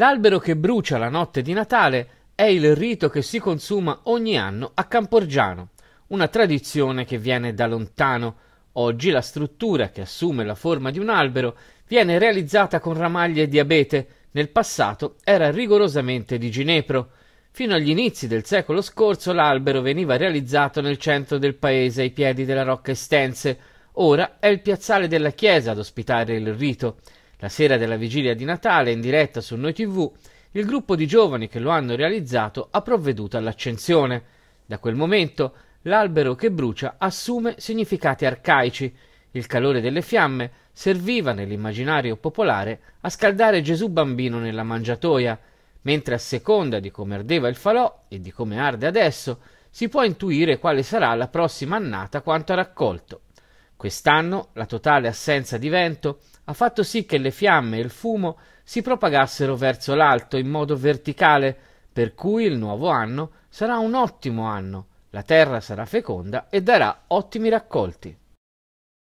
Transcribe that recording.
L'albero che brucia la notte di Natale è il rito che si consuma ogni anno a Camporgiano, una tradizione che viene da lontano. Oggi la struttura che assume la forma di un albero viene realizzata con ramaglie di abete, nel passato era rigorosamente di ginepro. Fino agli inizi del secolo scorso l'albero veniva realizzato nel centro del paese ai piedi della Rocca Estense, ora è il piazzale della chiesa ad ospitare il rito. La sera della vigilia di Natale, in diretta su Noi TV, il gruppo di giovani che lo hanno realizzato ha provveduto all'accensione. Da quel momento l'albero che brucia assume significati arcaici. Il calore delle fiamme serviva nell'immaginario popolare a scaldare Gesù bambino nella mangiatoia, mentre a seconda di come ardeva il falò e di come arde adesso, si può intuire quale sarà la prossima annata quanto ha raccolto. Quest'anno la totale assenza di vento ha fatto sì che le fiamme e il fumo si propagassero verso l'alto in modo verticale, per cui il nuovo anno sarà un ottimo anno, la terra sarà feconda e darà ottimi raccolti.